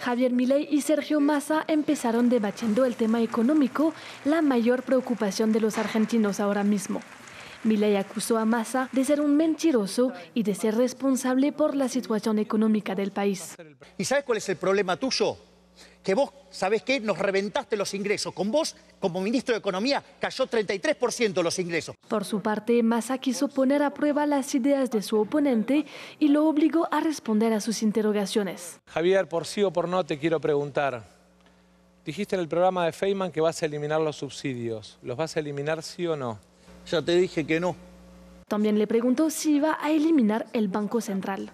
Javier Milei y Sergio Massa empezaron debatiendo el tema económico, la mayor preocupación de los argentinos ahora mismo. Milei acusó a Massa de ser un mentiroso y de ser responsable por la situación económica del país. ¿Y sabes cuál es el problema tuyo? que vos, ¿sabes qué? Nos reventaste los ingresos. Con vos, como ministro de Economía, cayó 33% los ingresos. Por su parte, Massa quiso poner a prueba las ideas de su oponente y lo obligó a responder a sus interrogaciones. Javier, por sí o por no, te quiero preguntar. Dijiste en el programa de Feynman que vas a eliminar los subsidios. ¿Los vas a eliminar sí o no? Ya te dije que no. También le preguntó si iba a eliminar el Banco Central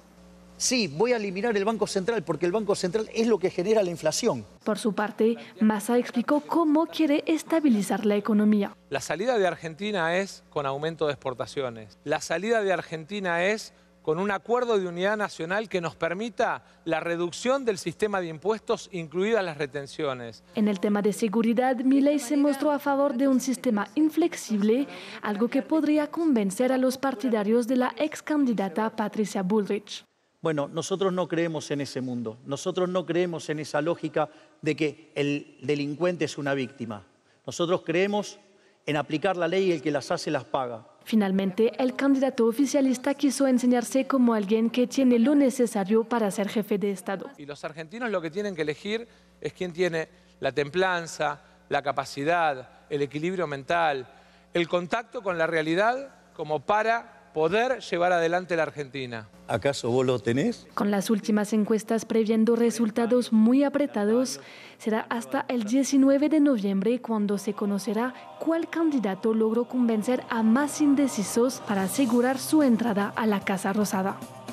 sí, voy a eliminar el Banco Central porque el Banco Central es lo que genera la inflación. Por su parte, Massa explicó cómo quiere estabilizar la economía. La salida de Argentina es con aumento de exportaciones. La salida de Argentina es con un acuerdo de unidad nacional que nos permita la reducción del sistema de impuestos, incluidas las retenciones. En el tema de seguridad, Milei se mostró a favor de un sistema inflexible, algo que podría convencer a los partidarios de la ex candidata Patricia Bullrich. Bueno, nosotros no creemos en ese mundo, nosotros no creemos en esa lógica de que el delincuente es una víctima. Nosotros creemos en aplicar la ley y el que las hace las paga. Finalmente, el candidato oficialista quiso enseñarse como alguien que tiene lo necesario para ser jefe de Estado. Y los argentinos lo que tienen que elegir es quién tiene la templanza, la capacidad, el equilibrio mental, el contacto con la realidad como para poder llevar adelante la Argentina. ¿Acaso vos lo tenés? Con las últimas encuestas previendo resultados muy apretados, será hasta el 19 de noviembre cuando se conocerá cuál candidato logró convencer a más indecisos para asegurar su entrada a la Casa Rosada.